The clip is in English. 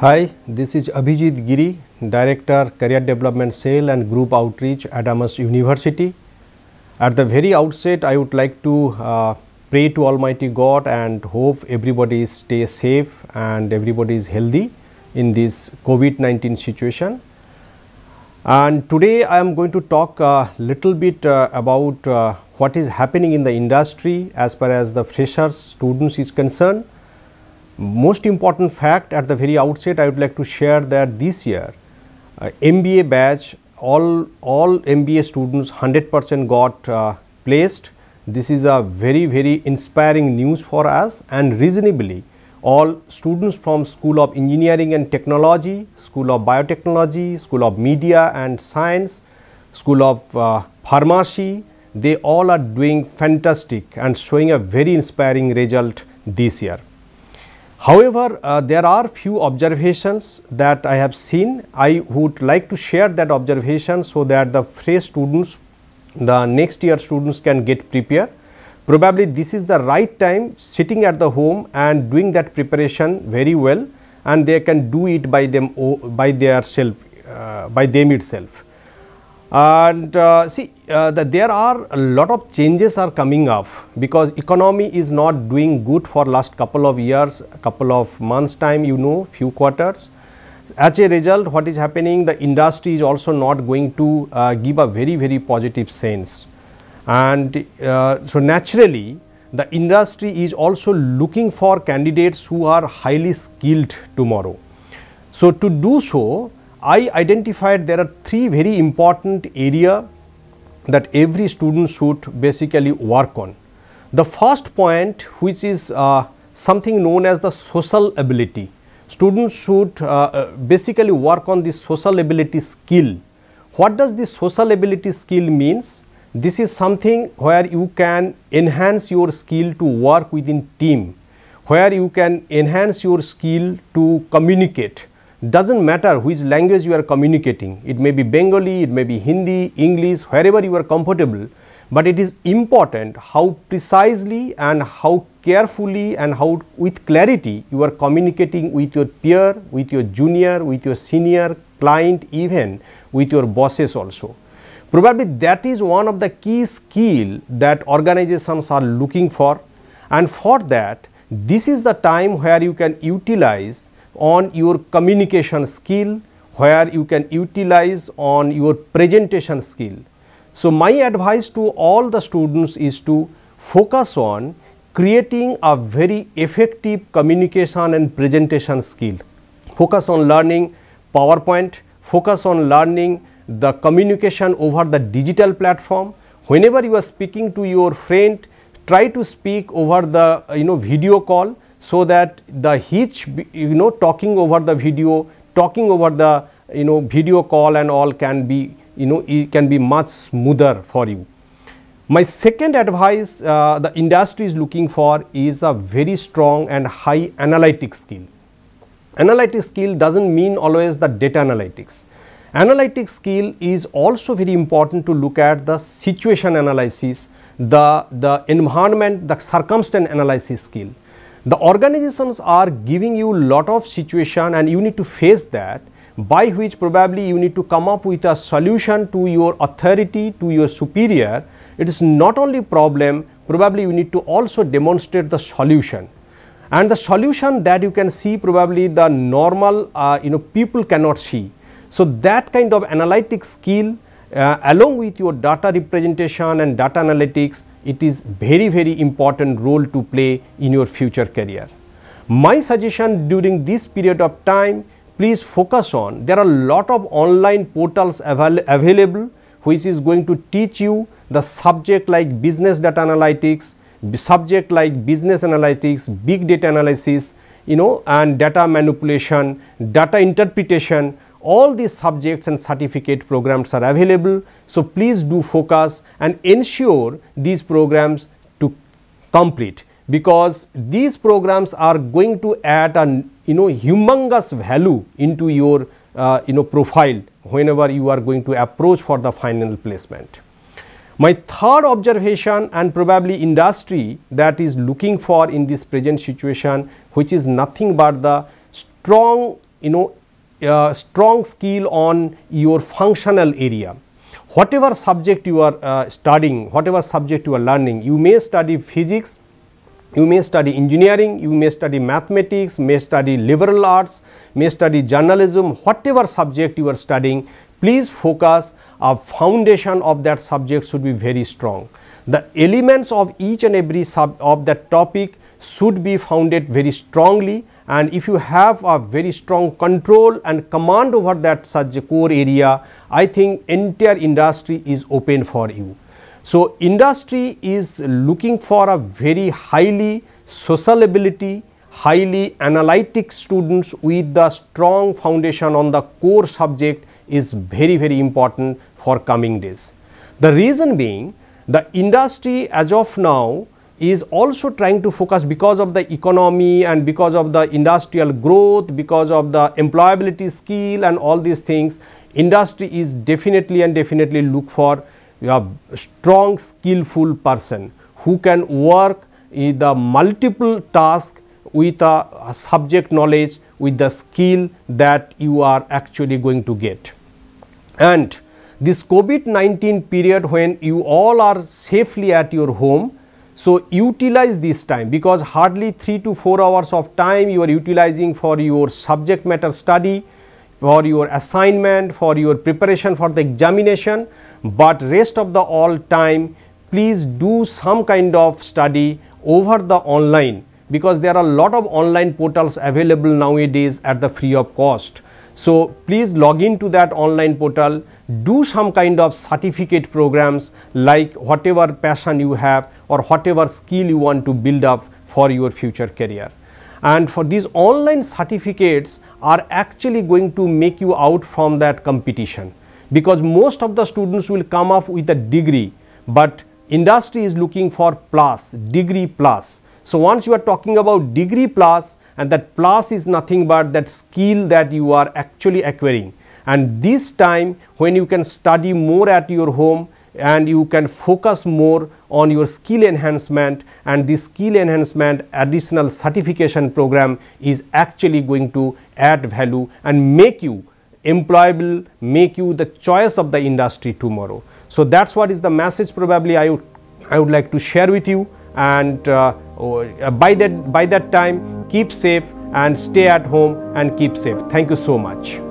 Hi, this is Abhijit Giri, Director Career Development Sales and Group Outreach at Amherst University. At the very outset, I would like to uh, pray to Almighty God and hope everybody stays safe and everybody is healthy in this COVID-19 situation. And today I am going to talk a little bit uh, about uh, what is happening in the industry as far as the freshers students is concerned most important fact at the very outset I would like to share that this year uh, MBA batch all, all MBA students 100 percent got uh, placed. This is a very very inspiring news for us and reasonably all students from School of Engineering and Technology, School of Biotechnology, School of Media and Science, School of uh, Pharmacy, they all are doing fantastic and showing a very inspiring result this year. However, uh, there are few observations that I have seen. I would like to share that observation so that the fresh students, the next year students can get prepared. Probably this is the right time sitting at the home and doing that preparation very well and they can do it by them by their self, uh, by them itself and uh, see uh, there are a lot of changes are coming up because economy is not doing good for last couple of years couple of months time you know few quarters as a result what is happening the industry is also not going to uh, give a very very positive sense and uh, so naturally the industry is also looking for candidates who are highly skilled tomorrow so to do so I identified there are three very important area that every student should basically work on. The first point which is uh, something known as the social ability. Students should uh, uh basically work on the social ability skill. What does the social ability skill means? This is something where you can enhance your skill to work within team, where you can enhance your skill to communicate, doesn't matter which language you are communicating. It may be Bengali, it may be Hindi, English, wherever you are comfortable. But it is important how precisely and how carefully and how with clarity you are communicating with your peer, with your junior, with your senior, client, even with your bosses also. Probably that is one of the key skill that organizations are looking for and for that this is the time where you can utilize on your communication skill, where you can utilize on your presentation skill. So, my advice to all the students is to focus on creating a very effective communication and presentation skill. Focus on learning PowerPoint, focus on learning the communication over the digital platform. Whenever you are speaking to your friend, try to speak over the you know video call so that the hitch you know talking over the video, talking over the you know video call and all can be you know it can be much smoother for you. My second advice uh, the industry is looking for is a very strong and high analytic skill. Analytic skill does not mean always the data analytics. Analytic skill is also very important to look at the situation analysis, the, the environment, the circumstance analysis skill the organizations are giving you lot of situation and you need to face that by which probably you need to come up with a solution to your authority to your superior it is not only problem probably you need to also demonstrate the solution and the solution that you can see probably the normal uh, you know people cannot see so that kind of analytic skill uh, along with your data representation and data analytics, it is very, very important role to play in your future career. My suggestion during this period of time, please focus on, there are a lot of online portals avail available which is going to teach you the subject like business data analytics, subject like business analytics, big data analysis, you know and data manipulation, data interpretation all these subjects and certificate programs are available. So, please do focus and ensure these programs to complete because these programs are going to add an you know humongous value into your uh, you know profile whenever you are going to approach for the final placement. My third observation and probably industry that is looking for in this present situation which is nothing but the strong you know uh, strong skill on your functional area. Whatever subject you are uh, studying, whatever subject you are learning, you may study physics, you may study engineering, you may study mathematics, may study liberal arts, may study journalism, whatever subject you are studying, please focus a uh, foundation of that subject should be very strong. The elements of each and every sub of that topic should be founded very strongly and if you have a very strong control and command over that such a core area, I think entire industry is open for you. So, industry is looking for a very highly ability, highly analytic students with the strong foundation on the core subject is very very important for coming days. The reason being the industry as of now is also trying to focus because of the economy and because of the industrial growth, because of the employability skill and all these things, industry is definitely and definitely look for a strong skillful person who can work the multiple task with a subject knowledge with the skill that you are actually going to get. And this COVID-19 period when you all are safely at your home, so, utilize this time because hardly 3 to 4 hours of time you are utilizing for your subject matter study, for your assignment, for your preparation for the examination, but rest of the all time please do some kind of study over the online because there are a lot of online portals available nowadays at the free of cost. So please log in to that online portal, do some kind of certificate programs like whatever passion you have or whatever skill you want to build up for your future career. And for these online certificates are actually going to make you out from that competition because most of the students will come up with a degree, but industry is looking for plus, degree plus. So once you are talking about degree plus, and that plus is nothing but that skill that you are actually acquiring and this time when you can study more at your home and you can focus more on your skill enhancement and this skill enhancement additional certification program is actually going to add value and make you employable, make you the choice of the industry tomorrow. So, that is what is the message probably I would, I would like to share with you and uh, Oh, uh, by that by that time keep safe and stay at home and keep safe thank you so much